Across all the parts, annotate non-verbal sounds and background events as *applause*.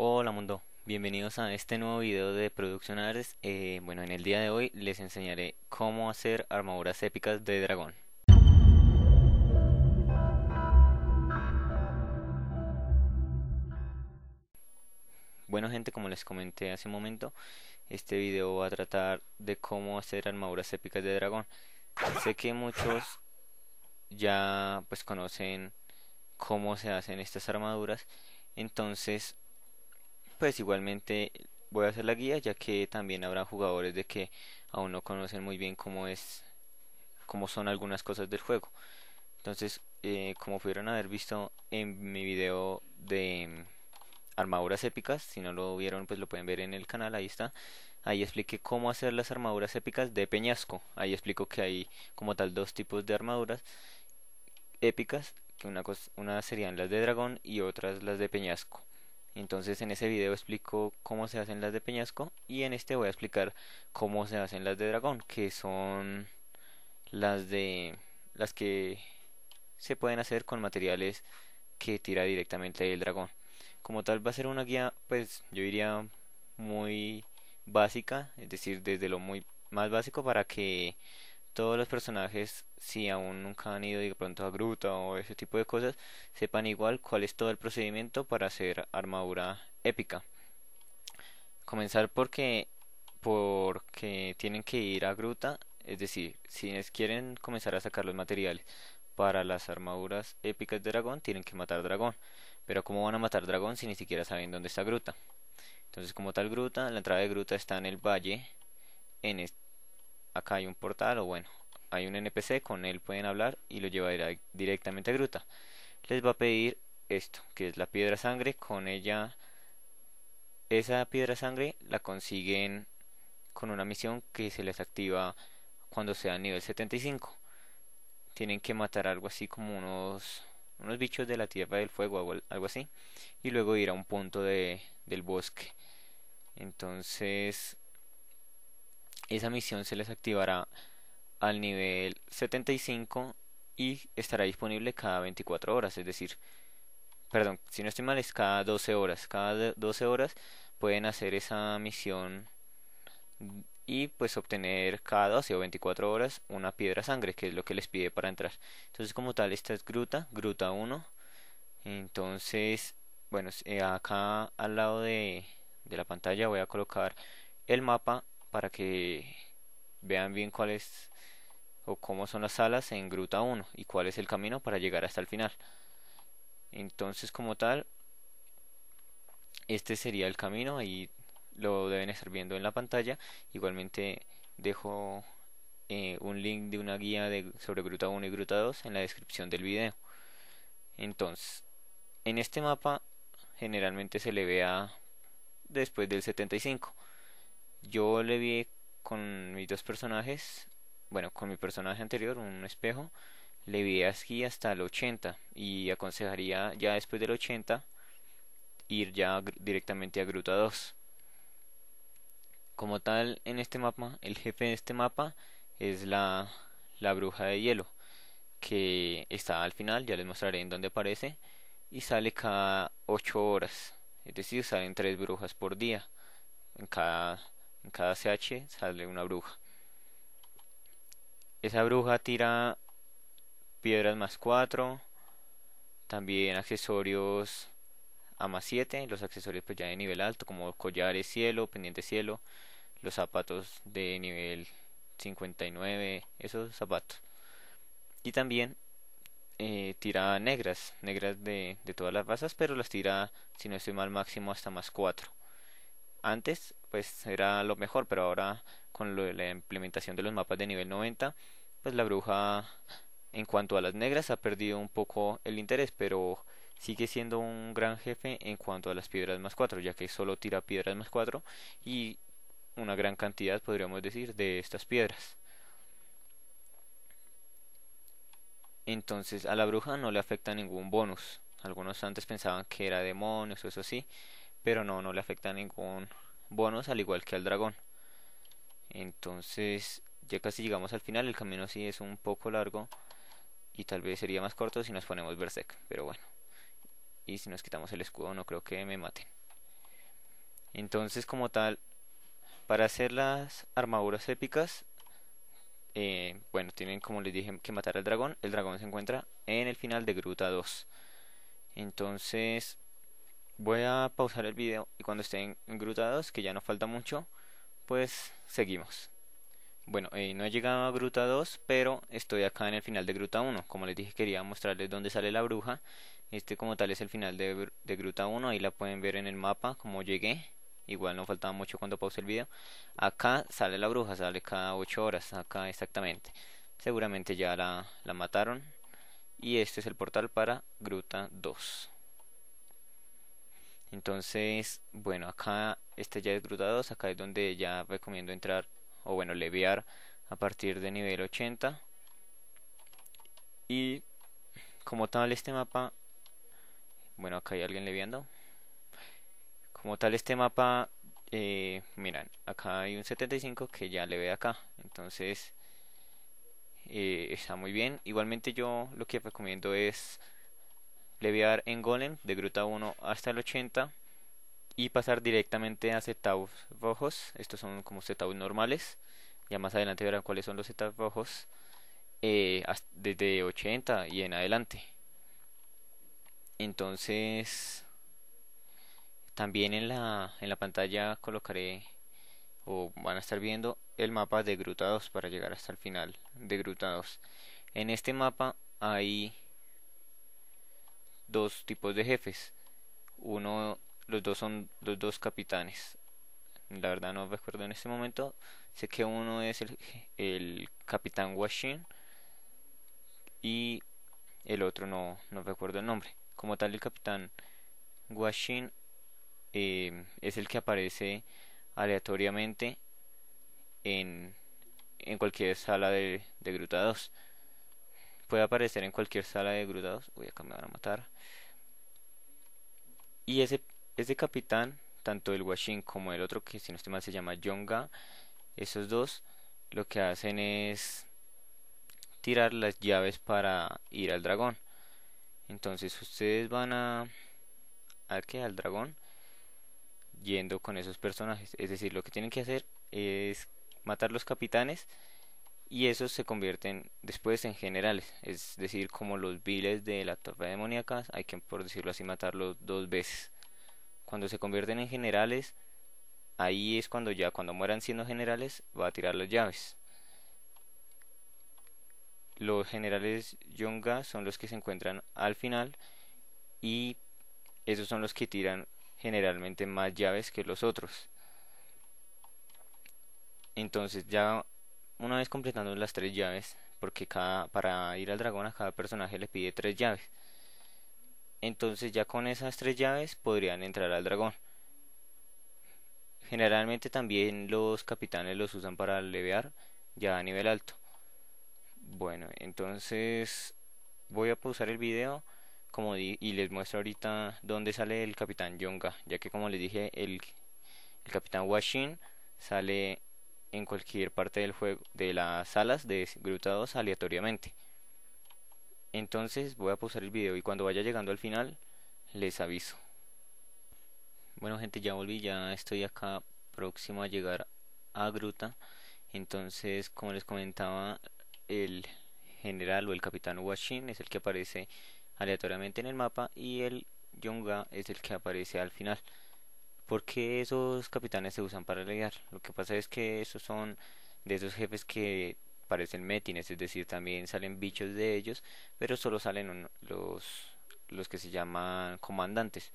Hola mundo, bienvenidos a este nuevo video de Production eh, bueno, en el día de hoy les enseñaré cómo hacer armaduras épicas de dragón. Bueno gente, como les comenté hace un momento, este video va a tratar de cómo hacer armaduras épicas de dragón. Sé que muchos ya pues conocen cómo se hacen estas armaduras, entonces pues igualmente voy a hacer la guía ya que también habrá jugadores de que aún no conocen muy bien cómo es cómo son algunas cosas del juego entonces eh, como pudieron haber visto en mi video de armaduras épicas si no lo vieron pues lo pueden ver en el canal ahí está ahí expliqué cómo hacer las armaduras épicas de peñasco ahí explico que hay como tal dos tipos de armaduras épicas que una, una serían las de dragón y otras las de peñasco entonces en ese video explico cómo se hacen las de peñasco y en este voy a explicar cómo se hacen las de dragón, que son las de las que se pueden hacer con materiales que tira directamente el dragón. Como tal va a ser una guía, pues yo diría muy básica, es decir, desde lo muy más básico para que todos los personajes, si aún nunca han ido de pronto a gruta o ese tipo de cosas, sepan igual cuál es todo el procedimiento para hacer armadura épica. Comenzar porque porque tienen que ir a gruta, es decir, si quieren comenzar a sacar los materiales para las armaduras épicas de dragón, tienen que matar dragón. Pero ¿cómo van a matar dragón si ni siquiera saben dónde está gruta? Entonces, como tal gruta, la entrada de gruta está en el valle, en acá hay un portal o bueno, hay un NPC, con él pueden hablar y lo llevará directamente a Gruta. Les va a pedir esto, que es la piedra sangre, con ella esa piedra sangre la consiguen con una misión que se les activa cuando sea nivel 75. Tienen que matar algo así como unos unos bichos de la tierra del fuego algo así y luego ir a un punto del bosque. Entonces esa misión se les activará al nivel 75 y estará disponible cada 24 horas, es decir, perdón, si no estoy mal es cada 12 horas, cada 12 horas pueden hacer esa misión y pues obtener cada 12 o 24 horas una piedra sangre, que es lo que les pide para entrar. Entonces como tal esta es gruta, gruta 1. Entonces, bueno, eh, acá al lado de, de la pantalla voy a colocar el mapa para que vean bien cuál es o cómo son las salas en gruta 1 y cuál es el camino para llegar hasta el final. Entonces, como tal, este sería el camino, y lo deben estar viendo en la pantalla. Igualmente dejo eh, un link de una guía sobre gruta 1 y gruta 2 en la descripción del video. Entonces, en este mapa generalmente se le vea después del 75. Yo le vi con mis dos personajes, bueno, con mi personaje anterior, un espejo, le vi aquí hasta el 80 y aconsejaría ya después del 80 ir ya directamente a Gruta 2. Como tal, en este mapa, el jefe de este mapa es la, la bruja de hielo, que está al final, ya les mostraré en dónde aparece, y sale cada 8 horas, es decir, salen 3 brujas por día en cada en cada CH sale una bruja. Esa bruja tira piedras más 4. También accesorios a más 7. Los accesorios pues ya de nivel alto como collares cielo, pendiente cielo. Los zapatos de nivel 59. Esos zapatos. Y también eh, tira negras. Negras de, de todas las razas. Pero las tira si no estoy mal máximo hasta más 4 antes pues era lo mejor, pero ahora con la implementación de los mapas de nivel 90, pues la bruja en cuanto a las negras ha perdido un poco el interés, pero sigue siendo un gran jefe en cuanto a las piedras más 4, ya que solo tira piedras más 4 y una gran cantidad, podríamos decir, de estas piedras. Entonces a la bruja no le afecta ningún bonus. Algunos antes pensaban que era demonios o eso sí, pero no, no le afecta ningún bonus, al igual que al dragón. Entonces, ya casi llegamos al final, el camino sí es un poco largo y tal vez sería más corto si nos ponemos Berserk, pero bueno. Y si nos quitamos el escudo no creo que me maten. Entonces, como tal, para hacer las armaduras épicas, eh, bueno, tienen como les dije que matar al dragón. El dragón se encuentra en el final de Gruta 2. Entonces, Voy a pausar el video y cuando estén 2, que ya no falta mucho, pues seguimos. Bueno, eh, no he llegado a gruta 2, pero estoy acá en el final de gruta 1. Como les dije, quería mostrarles dónde sale la bruja. Este como tal es el final de, gruta 1, ahí la pueden ver en el mapa como llegué. Igual no faltaba mucho cuando pause el video. Acá sale la bruja, sale cada 8 horas, acá exactamente. Seguramente ya la, la mataron. Y este es el portal para gruta 2 entonces bueno acá este ya es grudados acá es donde ya recomiendo entrar o bueno leviar a partir de nivel 80 y como tal este mapa bueno acá hay alguien leviando como tal este mapa eh, miran acá hay un 75 que ya le ve acá entonces eh, está muy bien igualmente yo lo que recomiendo es le dar en Golem de Gruta 1 hasta el 80 y pasar directamente a setups rojos. Estos son como setups normales. Ya más adelante verán cuáles son los setups rojos eh, desde 80 y en adelante. Entonces, también en la, en la pantalla colocaré o van a estar viendo el mapa de Gruta 2 para llegar hasta el final de Gruta 2. En este mapa hay dos tipos de jefes. Uno, los dos son los dos capitanes. La verdad no recuerdo en este momento. Sé que uno es el, el capitán Washin y el otro no, no recuerdo el nombre. Como tal, el capitán Washin eh, es el que aparece aleatoriamente en, en cualquier sala de, de Gruta 2. Puede aparecer en cualquier sala de grudados. Voy acá me a matar. Y ese, ese capitán, tanto el Washin como el otro que si no estoy mal se llama Yonga, esos dos lo que hacen es tirar las llaves para ir al dragón. Entonces ustedes van a... ¿A Al dragón. Yendo con esos personajes. Es decir, lo que tienen que hacer es matar los capitanes y esos se convierten después en generales, es decir, como los viles de la torre demoníaca, hay que, por decirlo así, matarlos dos veces. Cuando se convierten en generales, ahí es cuando ya, cuando mueran siendo generales, va a tirar las llaves. Los generales Yonga son los que se encuentran al final y esos son los que tiran generalmente más llaves que los otros. Entonces ya una vez completando las tres llaves, porque cada, para ir al dragón a cada personaje le pide tres llaves. Entonces ya con esas tres llaves podrían entrar al dragón. Generalmente también los capitanes los usan para levear ya a nivel alto. Bueno, entonces voy a pausar el video como y les muestro ahorita dónde sale el capitán Yonga, ya que como les dije el, el capitán Washin sale en cualquier parte del juego de las salas de Gruta 2 aleatoriamente. Entonces voy a pausar el video y cuando vaya llegando al final les aviso. Bueno gente ya volví, ya estoy acá próximo a llegar a Gruta. Entonces como les comentaba el general o el capitán Washin es el que aparece aleatoriamente en el mapa y el Yonga es el que aparece al final porque esos capitanes se usan para leviar Lo que pasa es que esos son de esos jefes que parecen metines, es decir, también salen bichos de ellos, pero solo salen los, los que se llaman comandantes.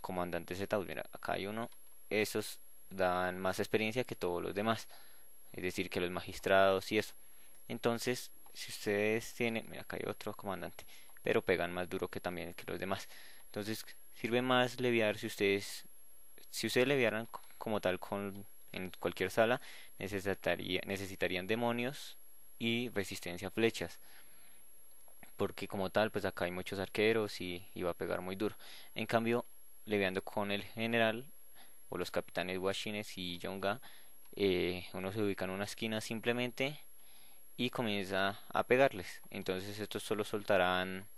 Comandantes Z. mira, acá hay uno. Esos dan más experiencia que todos los demás, es decir, que los magistrados y eso. Entonces, si ustedes tienen, mira, acá hay otro comandante, pero pegan más duro que también que los demás. Entonces, sirve más leviar si ustedes si ustedes le como tal con, en cualquier sala, necesitaría, necesitarían demonios y resistencia a flechas. Porque como tal, pues acá hay muchos arqueros y, va a pegar muy duro. En cambio, leviando con el general o los capitanes Washines y Yonga, eh, uno se ubica en una esquina simplemente y comienza a pegarles. Entonces estos solo soltarán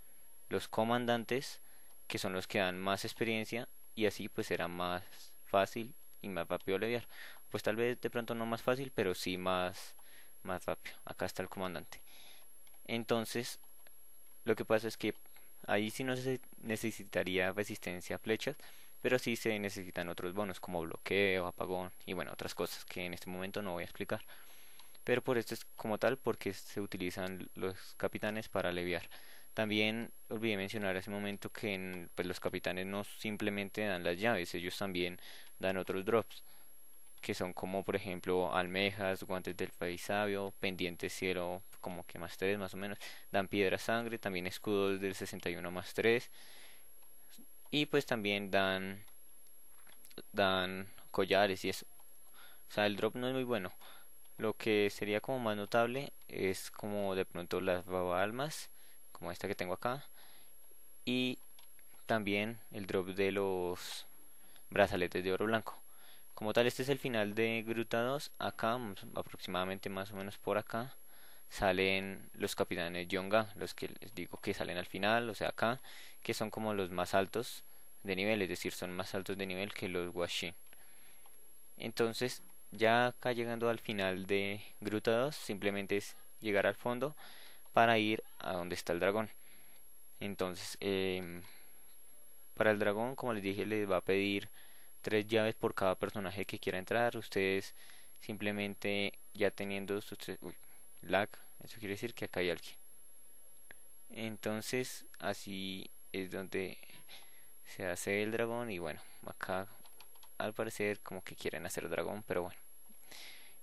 los comandantes, que son los que dan más experiencia y así pues será más fácil y más rápido leviar. Pues tal vez de pronto no más fácil, pero sí más, más rápido. Acá está el comandante. Entonces, lo que pasa es que ahí sí no se necesitaría resistencia a flechas, pero sí se necesitan otros bonos como bloqueo, apagón y bueno, otras cosas que en este momento no voy a explicar. Pero por esto es como tal porque se utilizan los capitanes para leviar. También olvidé mencionar hace un momento que en, pues los capitanes no simplemente dan las llaves, ellos también dan otros drops, que son como por ejemplo almejas, guantes del país sabio, pendientes cielo, como que más 3 más o menos, dan piedra sangre, también escudos del 61 más 3 y pues también dan dan collares y eso. O sea, el drop no es muy bueno. Lo que sería como más notable es como de pronto las baba almas como esta que tengo acá y también el drop de los brazaletes de oro blanco como tal este es el final de gruta 2 acá aproximadamente más o menos por acá salen los capitanes Yonga los que les digo que salen al final o sea acá que son como los más altos de nivel es decir son más altos de nivel que los Washin entonces ya acá llegando al final de gruta 2 simplemente es llegar al fondo para ir a donde está el dragón. Entonces, em, para el dragón, como les dije, les va a pedir tres llaves por cada personaje que quiera entrar. Ustedes simplemente ya teniendo sus tres... lag, eso quiere decir que acá hay alguien. Entonces, así es donde se hace el dragón y bueno, acá al parecer como que quieren hacer dragón, pero bueno.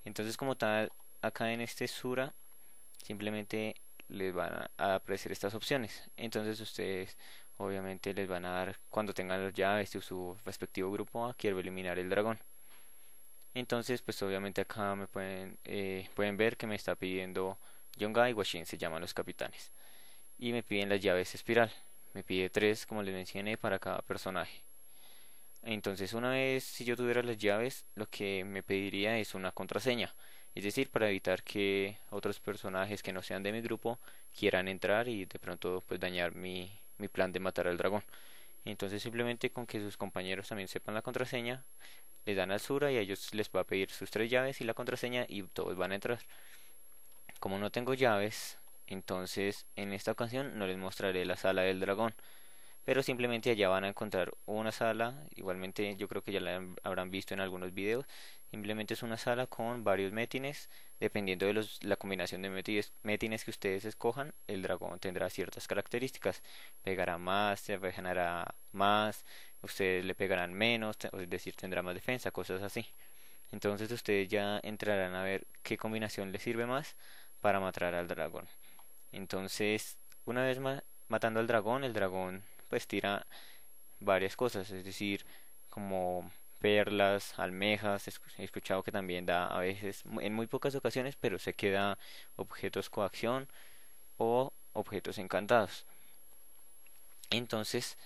Entonces como tal, acá en este Sura, simplemente les van a aparecer estas opciones. Entonces ustedes obviamente les van a dar, cuando tengan las llaves de su respectivo grupo, a quiero eliminar el dragón. Entonces pues obviamente acá me pueden, eh, pueden ver que me está pidiendo Yonga y Washin, se llaman los capitanes. Y me piden las llaves espiral. Me pide tres, como les mencioné, para cada personaje. Entonces una vez si yo tuviera las llaves, lo que me pediría es una contraseña. Es decir, para evitar que otros personajes que no sean de mi grupo quieran entrar y de pronto pues dañar mi, mi plan de matar al dragón. Entonces simplemente con que sus compañeros también sepan la contraseña, les dan al sura y a ellos les va a pedir sus tres llaves y la contraseña y todos van a entrar. Como no tengo llaves, entonces en esta ocasión no les mostraré la sala del dragón, pero simplemente allá van a encontrar una sala, igualmente yo creo que ya la habrán visto en algunos videos, simplemente es una sala con varios metines, dependiendo de la combinación de metines que ustedes escojan, el dragón tendrá ciertas características, pegará más, se regenerará más, ustedes le pegarán menos, es decir, tendrá más defensa, cosas así. Entonces ustedes ya entrarán a ver qué combinación les sirve más para matar al dragón. Entonces, una vez más, matando al dragón, el dragón pues tira varias cosas, es decir, como perlas, almejas, he escuchado que también da a veces, en muy pocas ocasiones, pero se queda objetos coacción o objetos encantados. Entonces,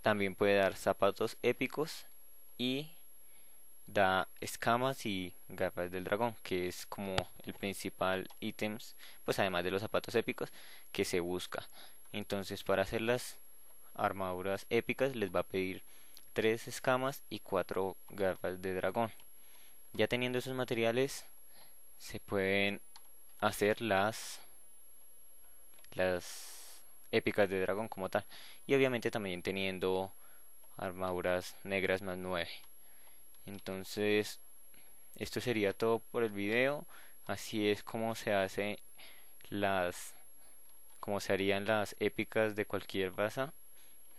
también puede dar zapatos épicos y da escamas y garras del dragón, que es como el principal ítems, pues además de los zapatos épicos que se busca. Entonces, para hacerlas armaduras épicas les va a pedir tres escamas y cuatro garras de dragón. Ya teniendo esos materiales se pueden hacer las las épicas de dragón como tal y obviamente también teniendo armaduras negras más 9 entonces esto sería todo por el video así es como se hace las como se harían las épicas de cualquier baza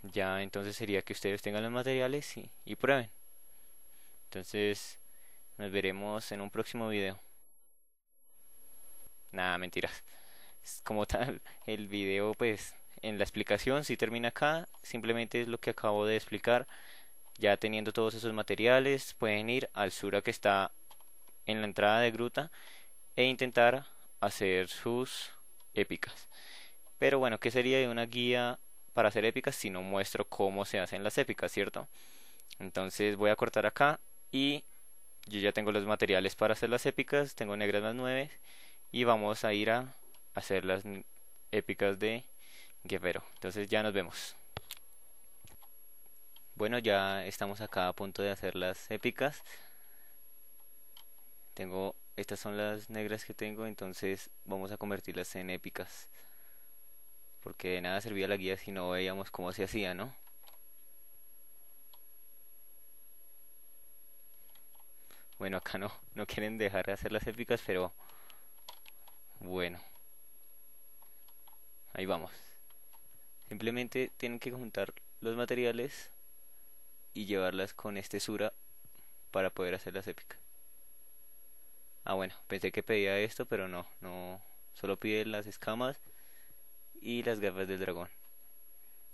ya entonces sería que ustedes tengan los materiales y, prueben. Entonces, nos veremos en un próximo video. Nada, mentiras. Como tal, *laughs* el video pues en la explicación si termina acá. Simplemente es lo que acabo de explicar. Ya teniendo todos esos materiales, pueden ir al Sura que está en la entrada de gruta e intentar hacer sus épicas. Pero bueno, ¿qué sería de una guía para hacer épicas si no muestro cómo se hacen las épicas, ¿cierto? Entonces voy a cortar acá y yo ya tengo los materiales para hacer las épicas, tengo negras las nueve y vamos a ir a hacer las épicas de Guerrero. Entonces ya nos vemos. Bueno, ya estamos acá a punto de hacer las épicas. Tengo, estas son las negras que tengo, entonces vamos a convertirlas en épicas porque de nada servía la guía si no veíamos cómo se hacía, ¿no? Bueno, acá no, no quieren dejar de hacer las épicas, pero bueno. Ahí vamos. Simplemente tienen que juntar los materiales y llevarlas con este Sura para poder hacer las épicas. Ah, bueno, pensé que pedía esto, pero no, no. Solo pide las escamas y las garras del dragón.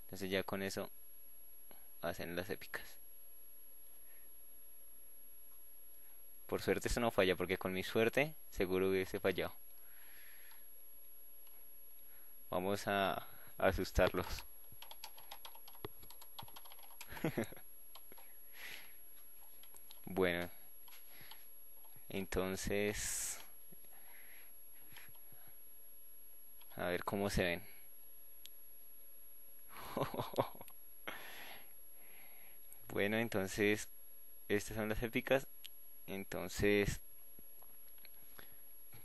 Entonces ya con eso hacen las épicas. Por suerte eso no falla, porque con mi suerte seguro hubiese fallado. Vamos a, a asustarlos. *laughs* bueno. Entonces... A ver cómo se ven bueno, entonces, estas son las épicas. Entonces,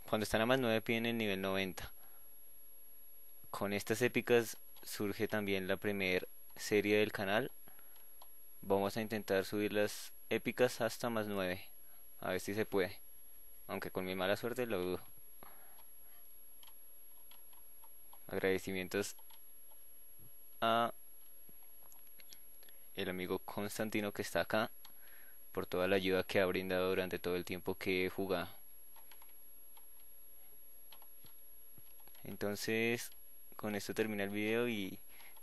cuando están a más 9 piden el nivel 90. Con estas épicas surge también la primera serie del canal. Vamos a intentar subir las épicas hasta más 9. A ver si se puede. Aunque con mi mala suerte lo dudo. Agradecimientos el amigo Constantino que está acá por toda la ayuda que ha brindado durante todo el tiempo que he jugado. Entonces, con esto termina el video y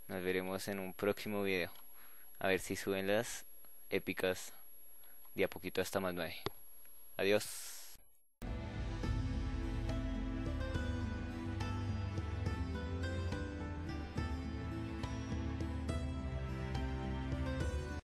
nos veremos en un próximo video. A ver si suben las épicas de a poquito hasta más nueve. Adiós.